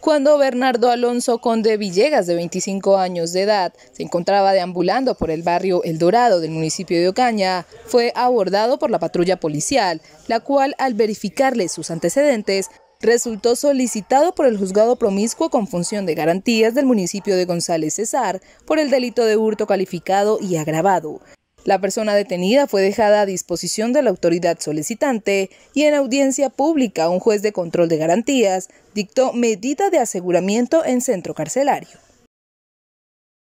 cuando Bernardo Alonso Conde Villegas, de 25 años de edad, se encontraba deambulando por el barrio El Dorado del municipio de Ocaña, fue abordado por la patrulla policial, la cual al verificarle sus antecedentes, resultó solicitado por el juzgado promiscuo con función de garantías del municipio de González Cesar por el delito de hurto calificado y agravado, la persona detenida fue dejada a disposición de la autoridad solicitante y en audiencia pública un juez de control de garantías dictó medida de aseguramiento en centro carcelario.